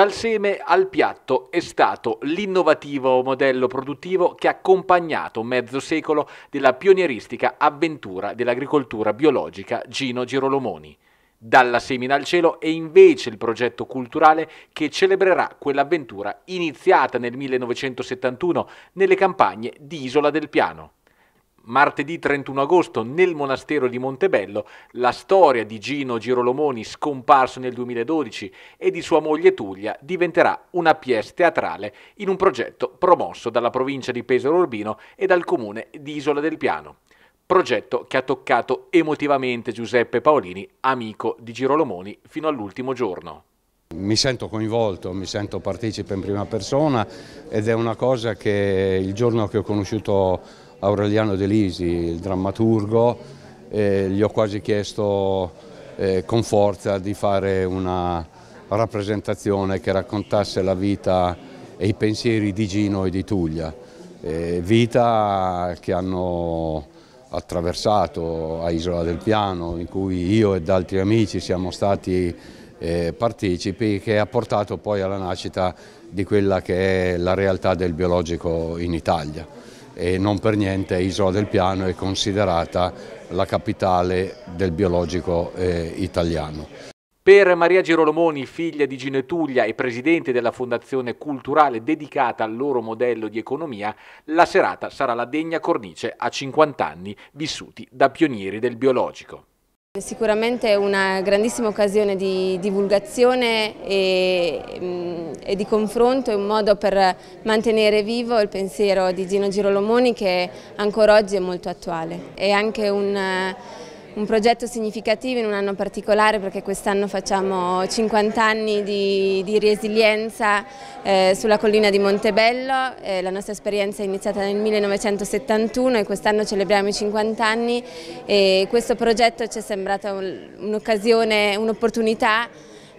Dal seme al piatto è stato l'innovativo modello produttivo che ha accompagnato mezzo secolo della pionieristica avventura dell'agricoltura biologica Gino Girolomoni. Dalla semina al cielo è invece il progetto culturale che celebrerà quell'avventura iniziata nel 1971 nelle campagne di Isola del Piano. Martedì 31 agosto nel monastero di Montebello la storia di Gino Girolomoni scomparso nel 2012 e di sua moglie Tullia diventerà una pièce teatrale in un progetto promosso dalla provincia di Pesaro Urbino e dal comune di Isola del Piano. Progetto che ha toccato emotivamente Giuseppe Paolini, amico di Girolomoni, fino all'ultimo giorno. Mi sento coinvolto, mi sento partecipe in prima persona ed è una cosa che il giorno che ho conosciuto Aureliano De Lisi, il drammaturgo, gli ho quasi chiesto eh, con forza di fare una rappresentazione che raccontasse la vita e i pensieri di Gino e di Tuglia, eh, vita che hanno attraversato a Isola del Piano, in cui io ed altri amici siamo stati eh, partecipi, che ha portato poi alla nascita di quella che è la realtà del biologico in Italia e non per niente Isola del Piano è considerata la capitale del biologico eh, italiano. Per Maria Girolomoni, figlia di Ginetuglia e presidente della fondazione culturale dedicata al loro modello di economia, la serata sarà la degna cornice a 50 anni vissuti da pionieri del biologico. Sicuramente è una grandissima occasione di divulgazione e, mm, e, di confronto, è un modo per mantenere vivo il pensiero di Gino Girolomoni che ancora oggi è molto attuale. È anche un un progetto significativo in un anno particolare perché quest'anno facciamo 50 anni di, di resilienza eh, sulla collina di Montebello, eh, la nostra esperienza è iniziata nel 1971 e quest'anno celebriamo i 50 anni e questo progetto ci è sembrata un'occasione, un'opportunità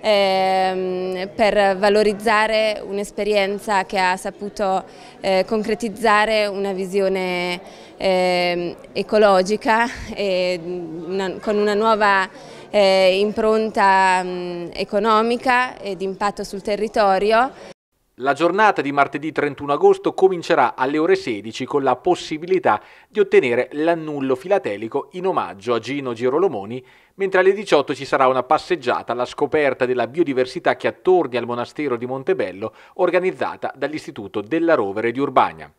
ehm, per valorizzare un'esperienza che ha saputo eh, concretizzare una visione eh, ecologica una, con una nuova eh, impronta mh, mm, economica e di impatto sul territorio. La giornata di martedì 31 agosto comincerà alle ore 16 con la possibilità di ottenere l'annullo filatelico in omaggio a Gino Girolomoni, mentre alle 18 ci sarà una passeggiata alla scoperta della biodiversità che attorni al monastero di Montebello organizzata dall'Istituto della Rovere di Urbania.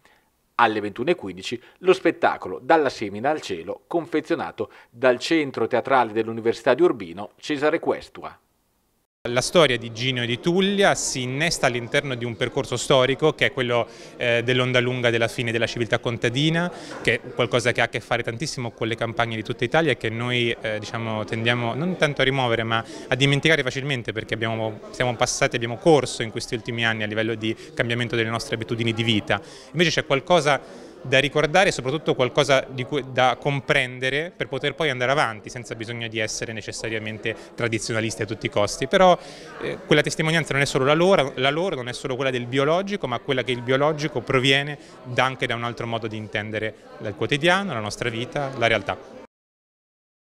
Alle 21.15 lo spettacolo Dalla semina al cielo confezionato dal Centro Teatrale dell'Università di Urbino Cesare Questua. La storia di Gino e di Tullia si innesta all'interno di un percorso storico che è quello eh, dell'onda lunga della fine della civiltà contadina, che è qualcosa che ha a che fare tantissimo con le campagne di tutta Italia e che noi eh, diciamo, tendiamo non tanto a rimuovere ma a dimenticare facilmente perché abbiamo, siamo passati, abbiamo corso in questi ultimi anni a livello di cambiamento delle nostre abitudini di vita. Invece c'è qualcosa da ricordare e soprattutto qualcosa cui, da comprendere per poter poi andare avanti senza bisogno di essere necessariamente tradizionalisti a tutti i costi, però eh, quella testimonianza non è solo la loro, la loro, non è solo quella del biologico, ma quella che il biologico proviene anche da un altro modo di intendere il quotidiano, la nostra vita, la realtà.